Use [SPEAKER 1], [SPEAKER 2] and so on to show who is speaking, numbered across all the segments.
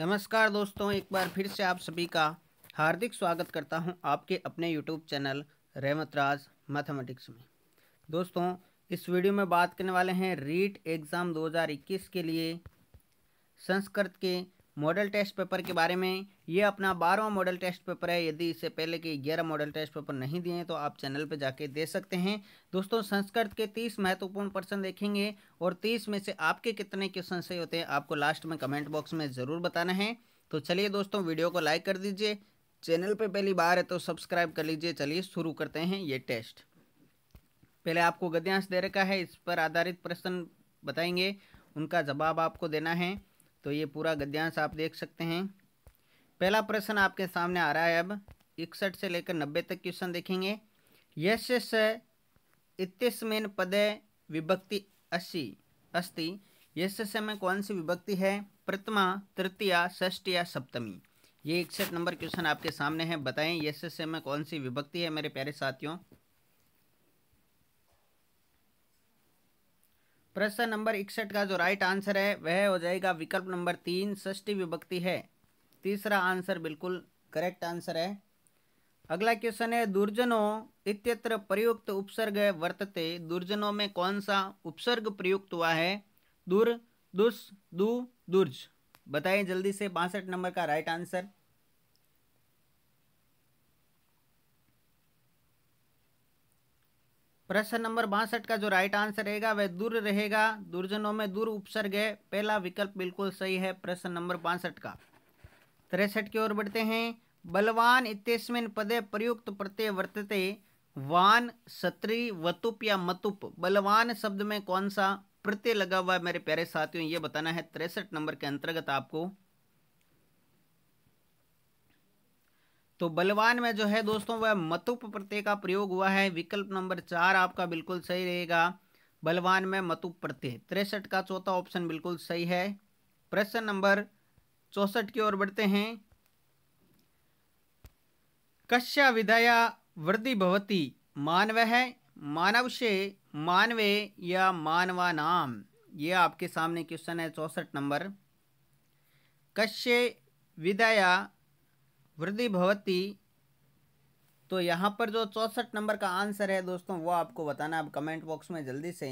[SPEAKER 1] नमस्कार दोस्तों एक बार फिर से आप सभी का हार्दिक स्वागत करता हूं आपके अपने यूट्यूब चैनल रेमतराज मैथमेटिक्स में दोस्तों इस वीडियो में बात करने वाले हैं रीट एग्ज़ाम 2021 के लिए संस्कृत के मॉडल टेस्ट पेपर के बारे में ये अपना बारहवा मॉडल टेस्ट पेपर है यदि इससे पहले के ग्यारह मॉडल टेस्ट पेपर नहीं दिए हैं तो आप चैनल पर जाके दे सकते हैं दोस्तों संस्कृत के तीस महत्वपूर्ण प्रश्न देखेंगे और तीस में से आपके कितने क्वेश्चन सही होते हैं आपको लास्ट में कमेंट बॉक्स में ज़रूर बताना है तो चलिए दोस्तों वीडियो को लाइक कर दीजिए चैनल पर पहली बार है तो सब्सक्राइब कर लीजिए चलिए शुरू करते हैं ये टेस्ट पहले आपको गद्यांश दे रखा है इस पर आधारित प्रश्न बताएंगे उनका जवाब आपको देना है तो ये पूरा गद्यांश आप देख सकते हैं पहला प्रश्न आपके सामने आ रहा है अब इकसठ से लेकर नब्बे तक क्वेश्चन देखेंगे यश स इतिस्मेन पद विभक्ति अस्सी अस्थि यश से में कौन सी विभक्ति है प्रथमा तृतीया षष्ठ या सप्तमी ये इकसठ नंबर क्वेश्चन आपके सामने है बताएं यश से में कौन सी विभक्ति है मेरे प्यारे साथियों प्रश्न नंबर इकसठ का जो राइट आंसर है वह हो जाएगा विकल्प नंबर तीन षष्टी विभक्ति है तीसरा आंसर बिल्कुल करेक्ट आंसर है अगला क्वेश्चन है दुर्जनों इत्यत्र प्रयुक्त उपसर्ग वर्तते दुर्जनों में कौन सा उपसर्ग प्रयुक्त हुआ है दुर दुस दु दुर्ज बताएं जल्दी से बासठ नंबर का राइट आंसर प्रश्न नंबर बासठ का जो राइट आंसर रहेगा वह दूर रहेगा दुर्जनों में दूर उपसर्ग है पहला विकल्प बिल्कुल सही है प्रश्न नंबर बासठ का तिरसठ की ओर बढ़ते हैं बलवान इतस्मिन पदे प्रयुक्त प्रत्यय वर्तते वान सत्री वतुप या मतुप बलवान शब्द में कौन सा प्रत्यय लगा हुआ है मेरे प्यारे साथियों ये बताना है तिरसठ नंबर के अंतर्गत आपको तो बलवान में जो है दोस्तों वह मतुप प्रत्यय का प्रयोग हुआ है विकल्प नंबर चार आपका बिल्कुल सही रहेगा बलवान में मतुप प्रत्यय तिरसठ का चौथा ऑप्शन बिल्कुल सही है प्रश्न नंबर चौसठ की ओर बढ़ते हैं कश्या विधाया वृद्धि भवती मानव है मानव से मानवे या मानवा नाम ये आपके सामने क्वेश्चन है चौसठ नंबर कश्य विधाया वृद्धि भवती तो यहाँ पर जो चौंसठ नंबर का आंसर है दोस्तों वो आपको बताना आप कमेंट बॉक्स में जल्दी से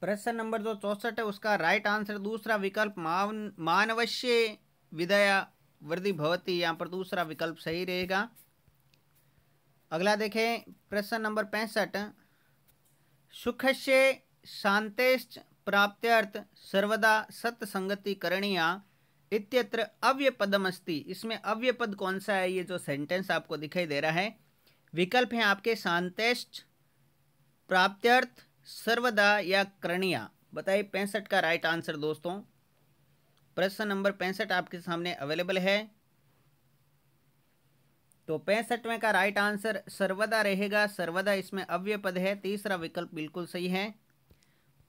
[SPEAKER 1] प्रश्न नंबर जो चौंसठ है उसका राइट आंसर दूसरा विकल्प मान मानवश्य विदया वृद्धि भवती यहाँ पर दूसरा विकल्प सही रहेगा अगला देखें प्रश्न नंबर पैंसठ सुख से शांतेश्च प्राप्त्यर्थ सर्वदा सत्संगति करणीया इत्यत्र अव्य पदमस्ति इसमें अव्य पद कौन सा है ये जो सेंटेंस आपको दिखाई दे रहा है विकल्प हैं आपके शांतेष्ट प्राप्त्यर्थ सर्वदा या करणिया बताइए पैंसठ का राइट आंसर दोस्तों प्रश्न नंबर पैंसठ आपके सामने अवेलेबल है तो पैंसठवें का राइट आंसर सर्वदा रहेगा सर्वदा इसमें अव्य पद है तीसरा विकल्प बिल्कुल सही है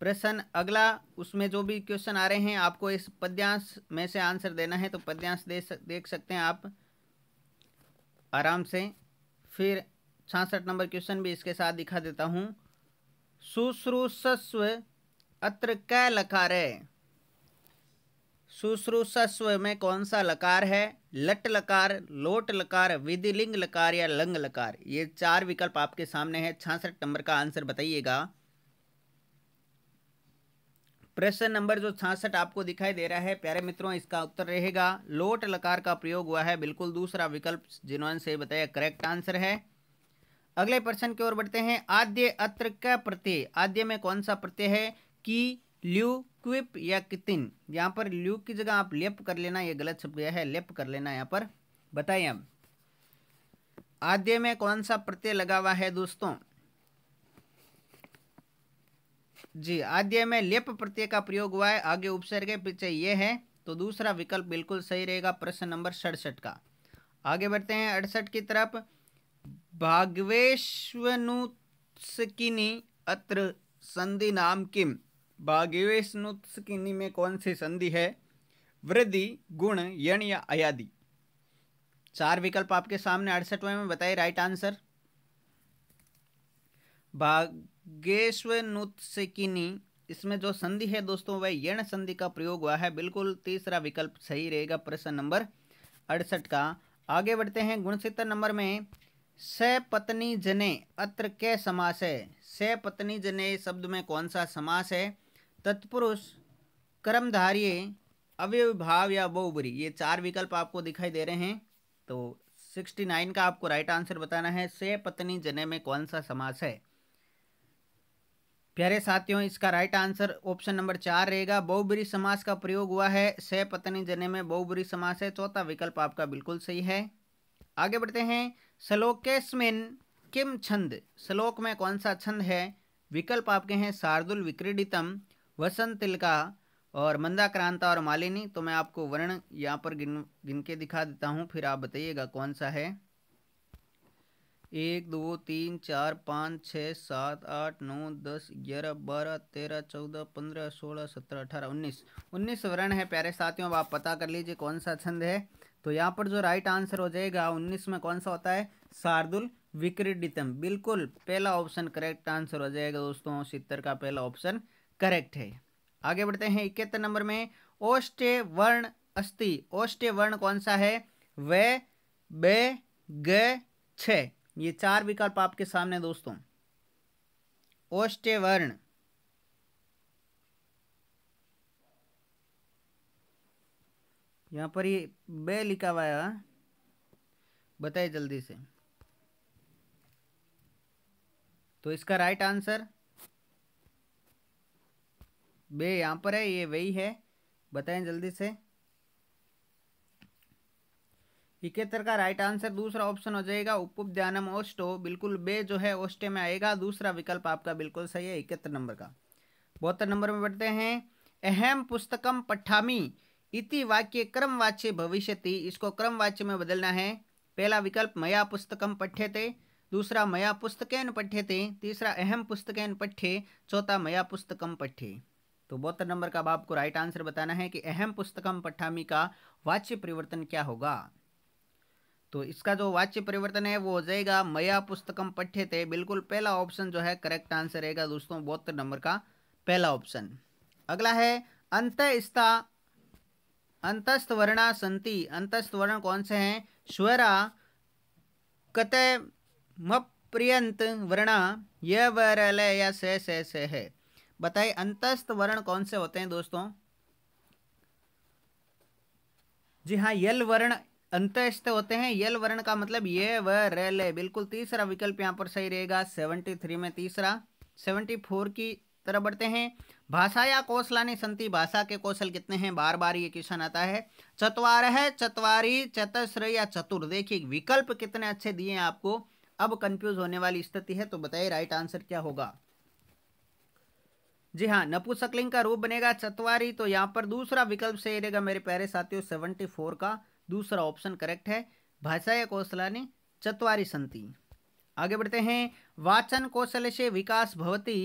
[SPEAKER 1] प्रश्न अगला उसमें जो भी क्वेश्चन आ रहे हैं आपको इस पद्यांश में से आंसर देना है तो पद्यांश दे सक, देख सकते हैं आप आराम से फिर छासठ नंबर क्वेश्चन भी इसके साथ दिखा देता हूँ शुश्रूषस्व अत्र कै लकार है शुश्रूषस्व में कौन सा लकार है लट लकार लोट लकार विधिलिंग लकार या लंग लकार ये चार विकल्प आपके सामने है छासठ नंबर का आंसर बताइएगा प्रश्न नंबर जो छासठ आपको दिखाई दे रहा है प्यारे मित्रों इसका उत्तर रहेगा लोट लकार का प्रयोग हुआ है बिल्कुल दूसरा विकल्प जिन्होंने से बताया करेक्ट आंसर है अगले प्रश्न की ओर बढ़ते हैं आद्य अत्र का प्रत्यय आद्य में कौन सा प्रत्यय है कि ल्यू क्विप या कितिन यहाँ पर ल्यू की जगह आप लेप कर लेना ये गलत छप गया है लेप कर लेना यहाँ पर बताइए अब आद्य में कौन सा प्रत्यय लगा हुआ है दोस्तों जी आद्य में लेप प्रत्यय का प्रयोग हुआ है आगे उपसर्ग है पीछे ये है तो दूसरा विकल्प बिल्कुल सही रहेगा प्रश्न नंबर सड़सठ का आगे बढ़ते हैं अड़सठ की तरफ भागवेशनुस्किनी अत्र संधि नाम किम भागवेशनुस्किनी में कौन सी संधि है वृद्धि गुण यण या अयादि चार विकल्प आपके सामने अड़सठवें में बताए राइट आंसर भाग गेश्वनुत्सिकिनी इसमें जो संधि है दोस्तों वह यण संधि का प्रयोग हुआ है बिल्कुल तीसरा विकल्प सही रहेगा प्रश्न नंबर अड़सठ का आगे बढ़ते हैं गुणसितर नंबर में स पत्नी जने अत्र के समास है स पत्नी जने शब्द में कौन सा समास है तत्पुरुष कर्मधार्य अव्यभाव या बहुबरी ये चार विकल्प आपको दिखाई दे रहे हैं तो सिक्सटी नाइन का आपको राइट आंसर बताना है से पत्नी जने में कौन सा समास है प्यारे साथियों इसका राइट आंसर ऑप्शन नंबर चार रहेगा बहुबरी समास का प्रयोग हुआ है सह पत्नी जने में बहुबरी समास है चौथा विकल्प आपका बिल्कुल सही है आगे बढ़ते हैं स्लोकेस्मिन किम छंद श्लोक में कौन सा छंद है विकल्प आपके हैं शार्दुल विक्रीडितम वसंत तिलका और मंदाक्रांता और मालिनी तो मैं आपको वर्ण यहाँ पर गिन गिन के दिखा देता हूँ फिर आप बताइएगा कौन सा है एक दो तीन चार पाँच छः सात आठ नौ दस ग्यारह बारह तेरह चौदह पंद्रह सोलह सत्रह अठारह उन्नीस उन्नीस वर्ण है प्यारे साथियों अब आप पता कर लीजिए कौन सा छंद है तो यहाँ पर जो राइट आंसर हो जाएगा उन्नीस में कौन सा होता है शार्दुल विक्रीडितम बिल्कुल पहला ऑप्शन करेक्ट आंसर हो जाएगा दोस्तों सितर का पहला ऑप्शन करेक्ट है आगे बढ़ते हैं इकहत्तर नंबर में ओष्टे वर्ण अस्थि ओष्टे वर्ण कौन सा है वे बे ग छ ये चार विकल्प आपके सामने दोस्तों वर्ण यहां पर ये बे लिखा हुआ है हाँ। बताइए जल्दी से तो इसका राइट आंसर बे यहां पर है ये वही है बताएं जल्दी से इकहत्तर का राइट आंसर दूसरा ऑप्शन हो जाएगा ध्यानम ओस्टो बिल्कुल बे जो है ओस्टे में आएगा दूसरा विकल्प आपका बिल्कुल सही है इकहत्तर नंबर का बहत्तर नंबर में बढ़ते हैं अहम पुस्तकम पठामी इति वाक्य क्रमवाच्य भविष्यति इसको क्रमवाच्य में बदलना है पहला विकल्प मया पुस्तकम पठ्य थे दूसरा मया पुस्तकेन पठ्य थे तीसरा अहम पुस्तकेन पठ्य चौथा मया पुस्तकम पठ्य तो बहत्तर नंबर का अब आपको राइट आंसर बताना है कि अहम पुस्तकम पठामी का वाच्य परिवर्तन क्या होगा तो इसका जो वाच्य परिवर्तन है वो हो जाएगा मया पुस्तकम पठ्य थे बिल्कुल पहला ऑप्शन जो है करेक्ट आंसर रहेगा दोस्तों बहत्तर नंबर का पहला ऑप्शन अगला है अंतस्था अंतस्थ वर्णा संति अंतस्थ वर्ण कौन से हैं स्वरा कत मियंत वर्णा यह वरल या से से से है बताए अंतस्थ वर्ण कौन से होते हैं दोस्तों जी हाँ यल वर्ण अंतस्थ होते हैं यल वर्ण का मतलब ये व रेल बिल्कुल तीसरा विकल्प यहाँ पर सही रहेगा सेवेंटी थ्री में तीसरा सेवेंटी फोर की तरफ बढ़ते हैं भाषा या कौशलानी संति भाषा के कौशल कितने हैं बार बार ये क्वेश्चन आता है चतवार है चतवारी चतस्र या चतुर देखिए विकल्प कितने अच्छे दिए हैं आपको अब कंफ्यूज होने वाली स्थिति है तो बताइए राइट आंसर क्या होगा जी हाँ नपुसकलिंग का रूप बनेगा चतवारी तो यहाँ पर दूसरा विकल्प सही रहेगा मेरे प्यारे साथियों सेवेंटी फोर का दूसरा ऑप्शन करेक्ट है भाषाएं कौशलानी चतवारी संति आगे बढ़ते हैं वाचन कौशल से विकास भवती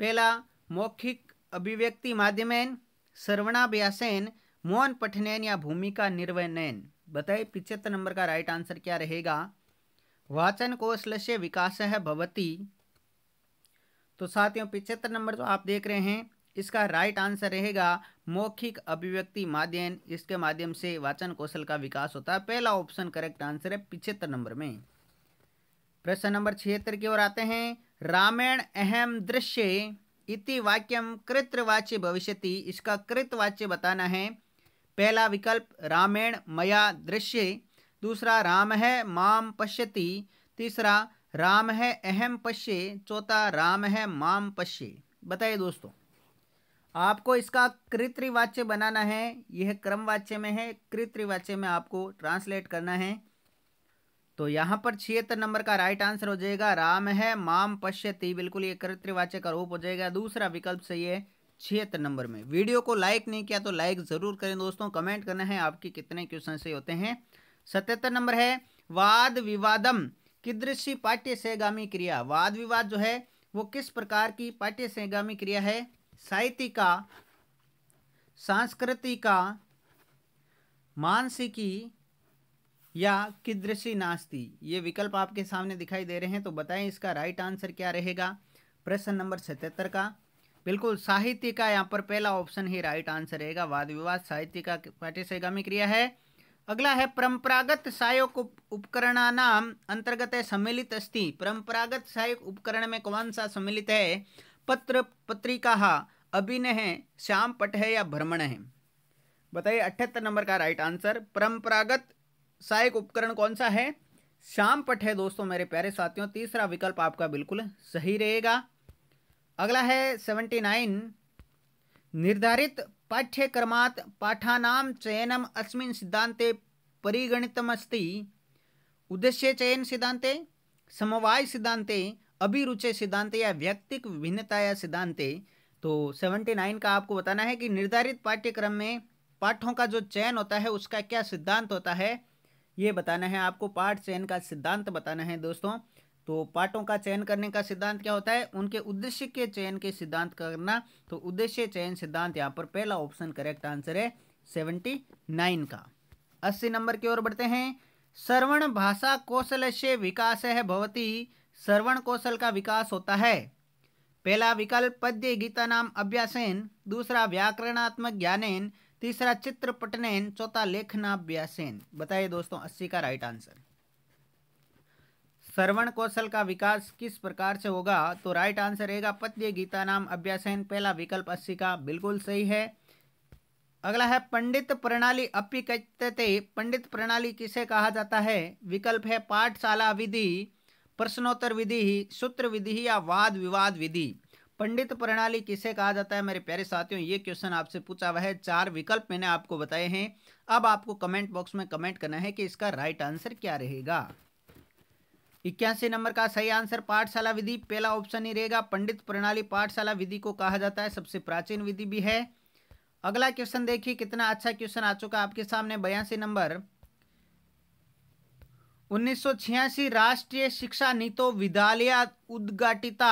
[SPEAKER 1] पहला मौखिक अभिव्यक्ति माध्यमेन श्रवणाभ्यासेन मौन पठनेन या भूमिका निर्वहनैन बताइए पिछहत्तर नंबर का राइट आंसर क्या रहेगा वाचन कौशल से विकास है भवती तो साथियों पिछहत्तर नंबर तो आप देख रहे हैं इसका राइट आंसर रहेगा मौखिक अभिव्यक्ति माध्यम इसके माध्यम से वाचन कौशल का विकास होता है पहला ऑप्शन करेक्ट आंसर है पिछहत्तर नंबर में प्रश्न नंबर छिहत्तर की ओर आते हैं रामायण अहम दृश्य इति वाक्यम कृतवाच्य भविष्यति इसका कृतवाच्य बताना है पहला विकल्प रामेण मया दृश्य दूसरा राम है माम पश्यति तीसरा राम है अहम पश्य चौथा राम है माम पश्य बताइए दोस्तों आपको इसका कृत्रिवाच्य बनाना है यह क्रमवाच्य में है कृत्रिवाच्य में आपको ट्रांसलेट करना है तो यहाँ पर छिहत्तर नंबर का राइट आंसर हो जाएगा राम है माम पश्यती बिल्कुल ये कृत्रिवाच्य का रूप हो जाएगा दूसरा विकल्प सही है छिहत्तर नंबर में वीडियो को लाइक नहीं किया तो लाइक ज़रूर करें दोस्तों कमेंट करना है आपके कितने क्वेश्चन सही होते हैं सतहत्तर नंबर है वाद विवादम किदृशी पाठ्य सहगामी क्रिया वाद विवाद जो है वो किस प्रकार की पाठ्य सहगामी क्रिया है साहित्यिका सांस्कृतिका मानसिकी या किदृशी नास्ती ये विकल्प आपके सामने दिखाई दे रहे हैं तो बताएं इसका राइट आंसर क्या रहेगा प्रश्न नंबर सतहत्तर का बिल्कुल साहित्य का यहाँ पर पहला ऑप्शन ही राइट आंसर रहेगा वाद विवाद साहित्य का पाठ्यसैगामी क्रिया है अगला है परंपरागत सहायक उपकरण नाम अंतर्गत है सम्मिलित अस्थि परंपरागत सहायक उपकरण में कौन सा सम्मिलित है पत्र पत्रिका अभिनय श्याम पट है या भ्रमण है बताइए अठहत्तर नंबर का राइट आंसर परंपरागत सहायक उपकरण कौन सा है श्याम पट है दोस्तों मेरे प्यारे साथियों तीसरा विकल्प आपका बिल्कुल सही रहेगा अगला है सेवेंटी नाइन निर्धारित पाठ्यक्रमात पाठानाम चयनम अस्मिन सिद्धांते परिगणितमस्ति उद्देश्य चयन सिद्धांते समवाय सिद्धांते अभिरुचि सिद्धांत या व्यक्तिक विभिन्नता या सिद्धांत तो 79 का आपको बताना है कि निर्धारित पाठ्यक्रम में पाठों का जो चयन होता है उसका क्या सिद्धांत होता है ये बताना है आपको पाठ चयन का सिद्धांत बताना है दोस्तों तो पाठों का चयन करने का सिद्धांत क्या होता है उनके उद्देश्य के चयन के सिद्धांत करना तो उद्देश्य चयन सिद्धांत यहाँ पर पहला ऑप्शन करेक्ट आंसर है सेवेंटी नाइन का अस्सी नंबर की ओर बढ़ते हैं श्रवण भाषा कौशल से विकास है भवती श्रवण कौशल का विकास होता है पहला विकल्प पद्य गीता नाम अभ्यासेन दूसरा व्याकरणात्मक ज्ञानेन तीसरा चित्र पटनेन चौथा लेखनाभ्यासेन बताइए दोस्तों अस्सी का राइट आंसर श्रवण कौशल का विकास किस प्रकार से होगा तो राइट आंसर रहेगा पद्य गीता नाम अभ्यासेन पहला विकल्प अस्सी का बिल्कुल सही है अगला है पंडित प्रणाली अपिकते पंडित प्रणाली किसे कहा जाता है विकल्प है पाठशाला विधि प्रश्नोत्तर विधि ही सूत्र विधि ही या वाद विवाद विधि पंडित प्रणाली किसे कहा जाता है मेरे प्यारे साथियों ये क्वेश्चन आपसे पूछा हुआ है चार विकल्प मैंने आपको बताए हैं अब आपको कमेंट बॉक्स में कमेंट करना है कि इसका राइट आंसर क्या रहेगा इक्यासी नंबर का सही आंसर पाठशाला विधि पहला ऑप्शन ही रहेगा पंडित प्रणाली पाठशाला विधि को कहा जाता है सबसे प्राचीन विधि भी है अगला क्वेश्चन देखिए कितना अच्छा क्वेश्चन आ चुका आपके सामने बयासी नंबर उन्नीस राष्ट्रीय शिक्षा नीति विद्यालय उद्घाटिता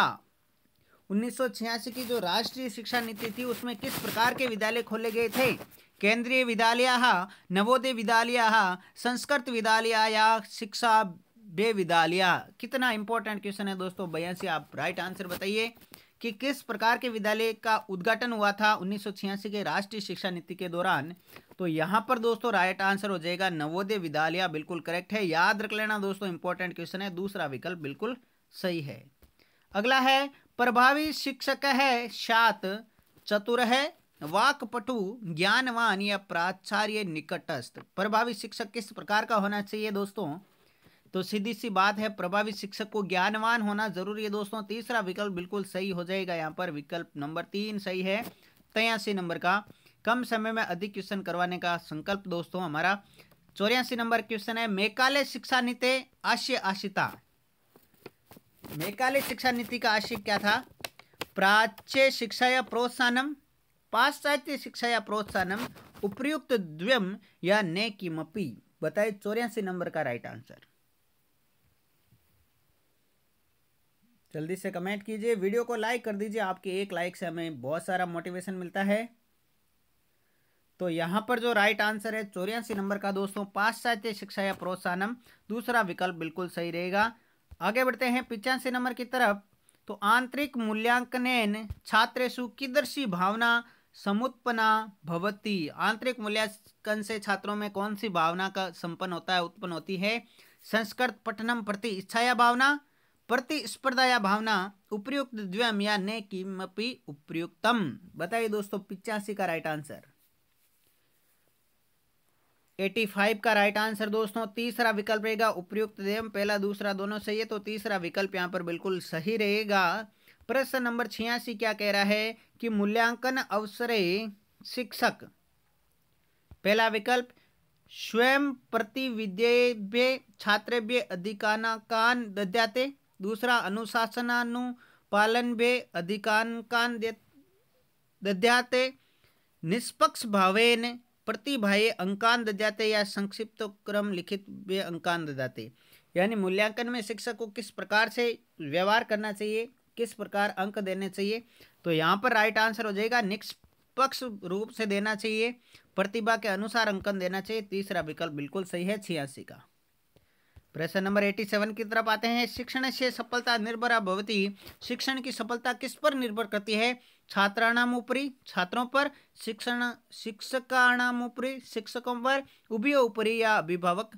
[SPEAKER 1] 1986 की जो राष्ट्रीय शिक्षा नीति थी उसमें किस प्रकार के विद्यालय खोले गए थे केंद्रीय विद्यालय नवोदय विद्यालय संस्कृत विद्यालय या शिक्षा बे विद्यालय कितना इंपॉर्टेंट क्वेश्चन है दोस्तों बयासी आप राइट आंसर बताइए कि किस प्रकार के विद्यालय का उद्घाटन हुआ था उन्नीस के राष्ट्रीय शिक्षा नीति के दौरान तो यहाँ पर दोस्तों राइट आंसर हो जाएगा नवोदय विद्यालय बिल्कुल करेक्ट है याद रख लेना दोस्तों इंपॉर्टेंट क्वेश्चन है दूसरा विकल्प बिल्कुल सही है अगला है प्रभावी शिक्षक है सात चतुर है वाकपटु ज्ञानवान या प्राचार्य निकटस्थ प्रभावी शिक्षक किस प्रकार का होना चाहिए दोस्तों तो सीधी सी बात है प्रभावी शिक्षक को ज्ञानवान होना जरूरी है दोस्तों तीसरा विकल्प बिल्कुल सही हो जाएगा यहाँ पर विकल्प नंबर तीन सही है तयासी नंबर का कम समय में अधिक क्वेश्चन करवाने का संकल्प दोस्तों हमारा चौरासी नंबर क्वेश्चन है मेकालय शिक्षा नीति आशय आशिता मेकाले शिक्षा नीति का आशय क्या था प्राच्य शिक्षा या प्रोत्साहनम पाश्चात्य शिक्षा या प्रोत्साहनम उपयुक्त द्वयम या ने मपी बताए चौरासी नंबर का राइट आंसर जल्दी से कमेंट कीजिए वीडियो को लाइक कर दीजिए आपके एक लाइक से हमें बहुत सारा मोटिवेशन मिलता है तो यहाँ पर जो राइट आंसर है चौरासी नंबर का दोस्तों पाश्चात्य शिक्षा या प्रोत्साहनम दूसरा विकल्प बिल्कुल सही रहेगा आगे बढ़ते हैं पिचासी नंबर की तरफ तो आंतरिक मूल्यांकन छात्रेशु किदर्शी भावना समुत्पना भवती आंतरिक मूल्यांकन से छात्रों में कौन सी भावना का संपन्न होता है उत्पन्न होती है संस्कृत पठनम प्रति इच्छा या भावना प्रतिस्पर्धा या भावना उपयुक्त द्वयम या ने किमपि उपयुक्तम बताइए दोस्तों पिचासी का राइट आंसर 85 का राइट आंसर दोस्तों तीसरा विकल्प रहेगा उपयुक्त द्वयम पहला दूसरा दोनों सही है तो तीसरा विकल्प यहां पर बिल्कुल सही रहेगा प्रश्न नंबर छियासी क्या कह रहा है कि मूल्यांकन अवसर शिक्षक पहला विकल्प स्वयं प्रतिविद्येभ्य छात्रेभ्य अधिकानाकान दध्याते દૂસરા અનુશાસનાનું પાલન બે અધિકાંકાન દધ્યાતે નિષ્પક્ષ ભાવેને प्रतिभाए अंकान दध्याते या संक्षिप्त क्रम लिखित में अंकान दध्याते यानी मूल्यांकन में शिक्षक को किस प्रकार से व्यवहार करना चाहिए किस प्रकार अंक देने चाहिए तो यहाँ पर राइट आंसर हो जाएगा निष्पक्ष रूप से देना चाहिए प्रतिभा के अनुसार अंकन देना चाहिए तीसरा विकल्प बिल्कुल सही है छियासी का प्रश्न नंबर एटी सेवन की तरफ आते हैं शिक्षण से सफलता निर्भर भवती शिक्षण की सफलता किस पर निर्भर करती है छात्राणाम ऊपरी छात्रों पर शिक्षण शिक्षकाणाम ऊपरी शिक्षकों पर उभय ऊपरी या अभिभावक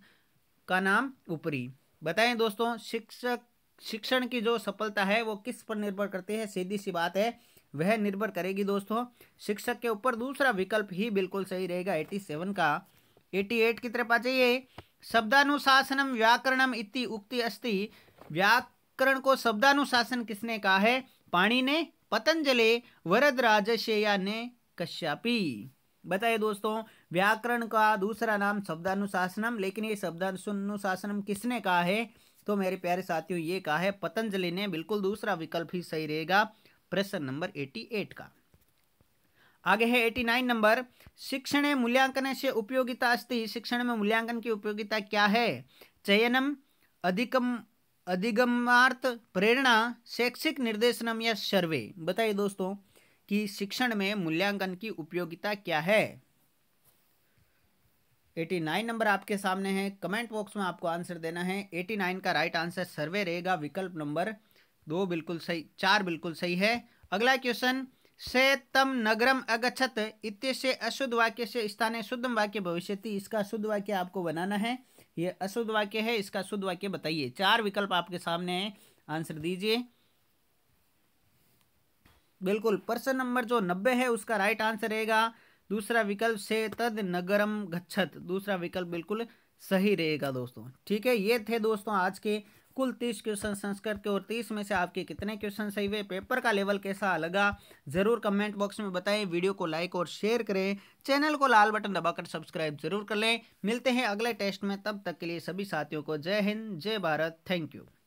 [SPEAKER 1] का नाम ऊपरी बताएं दोस्तों शिक्षक शिक्षण की जो सफलता है वो किस पर निर्भर करती है सीधी सी बात है वह निर्भर करेगी दोस्तों शिक्षक के ऊपर दूसरा विकल्प ही बिल्कुल सही रहेगा एटी सेवन का एटी एट की तरफ आ जाइए शब्दानुशासनम व्याकरणम इति उक्ति अस्ति व्याकरण को शब्दानुशासन किसने कहा है पाणी ने पतंजलि वरद राजशेया ने कश्यापी बताइए दोस्तों व्याकरण का दूसरा नाम शब्दानुशासनम लेकिन ये शब्दानुशासनम किसने कहा है तो मेरे प्यारे साथियों ये कहा है पतंजलि ने बिल्कुल दूसरा विकल्प ही सही रहेगा प्रश्न नंबर एटी एट का आगे है एटी नाइन नंबर शिक्षण मूल्यांकन से उपयोगिता अस्ति शिक्षण में मूल्यांकन की उपयोगिता क्या है चयनम अधिकम अधिगमार्थ प्रेरणा शैक्षिक निर्देशनम या सर्वे बताइए दोस्तों कि शिक्षण में मूल्यांकन की उपयोगिता क्या है एटी नाइन नंबर आपके सामने है कमेंट बॉक्स में आपको आंसर देना है एटी नाइन का राइट आंसर सर्वे रहेगा विकल्प नंबर दो बिल्कुल सही चार बिल्कुल सही है अगला क्वेश्चन से तम नगरम अगछत इत्यस्य अशुद्ध वाक्य से स्थाने शुद्ध वाक्य भविष्य इसका शुद्ध वाक्य आपको बनाना है ये अशुद्ध वाक्य है इसका शुद्ध वाक्य बताइए चार विकल्प आपके सामने है आंसर दीजिए बिल्कुल प्रश्न नंबर जो नब्बे है उसका राइट आंसर रहेगा दूसरा विकल्प से तद नगरम गच्छत दूसरा विकल्प बिल्कुल सही रहेगा दोस्तों ठीक है ये थे दोस्तों आज के कुल तीस क्वेश्चन संस्कृत के और तीस में से आपके कितने क्वेश्चन सही हुए पेपर का लेवल कैसा लगा जरूर कमेंट बॉक्स में बताएं वीडियो को लाइक और शेयर करें चैनल को लाल बटन दबाकर सब्सक्राइब जरूर कर लें मिलते हैं अगले टेस्ट में तब तक के लिए सभी साथियों को जय हिंद जय भारत थैंक यू